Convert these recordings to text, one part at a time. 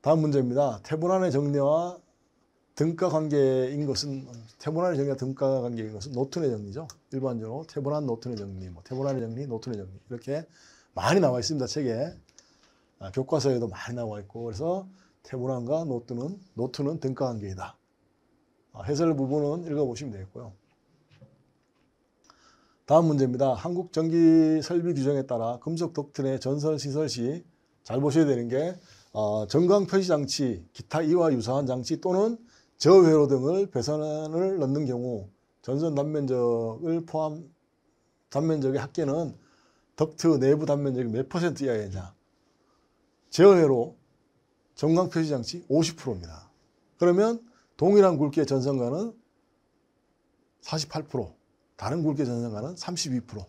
다음 문제입니다. 태문란의 정리와 등가 관계인 것은 태문란의 정리와 등가 관계인 것은 노튼의 정리죠. 일반적으로 태블란 노튼의 정리, 뭐태문란의 정리, 노튼의 정리 이렇게 많이 나와 있습니다. 책에 아, 교과서에도 많이 나와 있고 그래서 태문란과 노트는 노트는 등가 관계이다. 아, 해설 부분은 읽어보시면 되겠고요. 다음 문제입니다. 한국 전기 설비 규정에 따라 금속 독트의 전설 시설 시 잘 보셔야 되는 게 어, 전광 표시 장치, 기타 이와 유사한 장치 또는 저회로 등을 배선을 넣는 경우 전선 단면적을 포함 단면적의 합계는 덕트 내부 단면적이 몇 퍼센트 이하이냐 저어회로 전광 표시 장치 50%입니다. 그러면 동일한 굵기의 전선과는 48% 다른 굵기의 전선과는 32%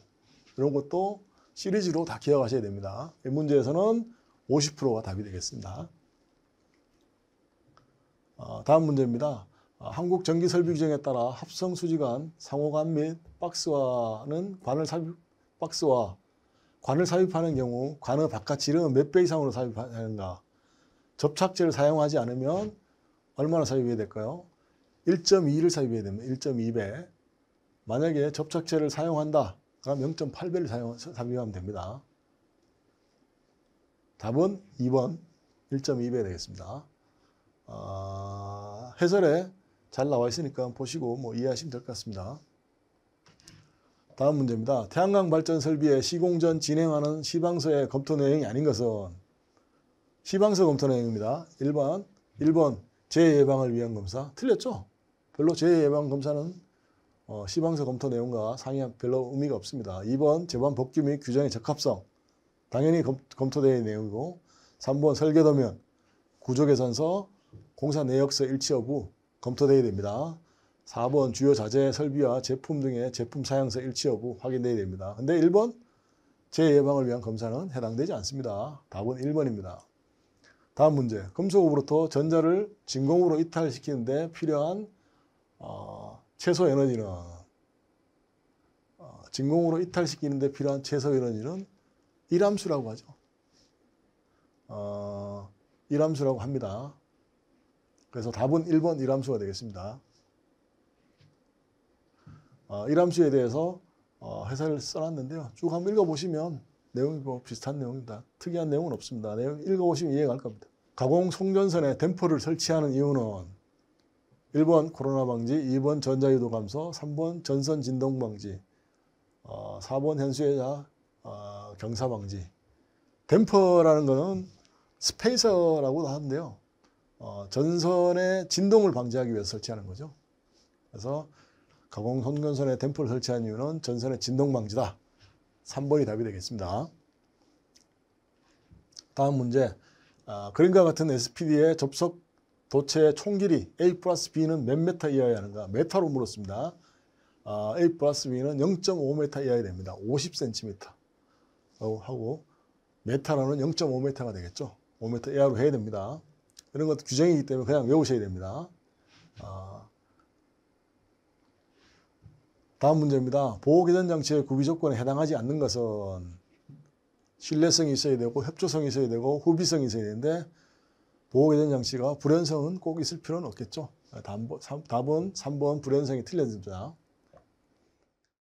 이런 것도 시리즈로 다 기억하셔야 됩니다. 이 문제에서는 50%가 답이 되겠습니다. 어, 다음 문제입니다. 어, 한국 전기 설비 규정에 따라 합성 수지관, 상호관 및 박스와는 관을 삽입, 박스와 관을 삽입하는 경우 관의 바깥 질은 몇 배 이상으로 삽입하는가? 접착제를 사용하지 않으면 얼마나 삽입해야 될까요? 1.2를 삽입해야 됩니다. 1.2배. 만약에 접착제를 사용한다. 그럼 0.8배를 사용, 삽입하면 됩니다. 답은 2번 1.2배 되겠습니다. 아, 해설에 잘 나와 있으니까 보시고 뭐 이해하시면 될 것 같습니다. 다음 문제입니다. 태양광 발전 설비의 시공 전 진행하는 시방서의 검토 내용이 아닌 것은 시방서 검토 내용입니다. 1번, 1번 재예방을 위한 검사 틀렸죠? 별로 재예방 검사는 어, 시방서 검토 내용과 상의한 별로 의미가 없습니다. 2번 재반 복귀 및 규정의 적합성 당연히 검, 토된 내용이고 3번 설계도면 구조개선서 공사 내역서 일치 여부 검토되어야 됩니다. 4번 주요 자재 설비와 제품 등의 제품 사양서 일치 여부 확인되어야 됩니다. 근데 1번 재예방을 위한 검사는 해당되지 않습니다. 답은 1번입니다. 다음 문제. 금속으로부터 전자를 진공으로 이탈시키는데 필요한 어, 최소 에너지는 어, 진공으로 이탈시키는데 필요한 최소 에너지는 이람수라고 하죠. 어, 이람수라고 합니다. 그래서 답은 1번 이람수가 되겠습니다. 어, 이람수에 대해서 어, 해설을 써놨는데요. 쭉 한번 읽어보시면 내용이 뭐 비슷한 내용입니다. 특이한 내용은 없습니다. 내용 읽어보시면 이해가 갈 겁니다. 가공 송전선에 댐퍼를 설치하는 이유는 1번 코로나 방지, 2번 전자유도 감소, 3번 전선 진동 방지, 어, 4번 현수회자 경사방지 댐퍼라는 거는 스페이서라고도 하는데요. 어, 전선의 진동을 방지하기 위해서 설치하는 거죠. 그래서 가공 선건선에 댐퍼를 설치한 이유는 전선의 진동 방지다. 3번이 답이 되겠습니다. 다음 문제. 아, 그림과 같은 SPD의 접속 도체의 총 길이 A 플러스 B는 몇 메타 이하야 하는가? 메타로 물었습니다. 아, A 플러스 B는 0.5m 이하여야 됩니다. 50cm. 하고 메타라는 0.5m가 되겠죠. 5m 이하로 해야 됩니다. 이런 것도 규정이기 때문에 그냥 외우셔야 됩니다. 아, 다음 문제입니다. 보호개전 장치의 구비 조건에 해당하지 않는 것은 신뢰성이 있어야 되고 협조성이 있어야 되고 후비성이 있어야 되는데 보호개전 장치가 불연성은 꼭 있을 필요는 없겠죠. 아, 답은 3번 불연성이 틀려집니다.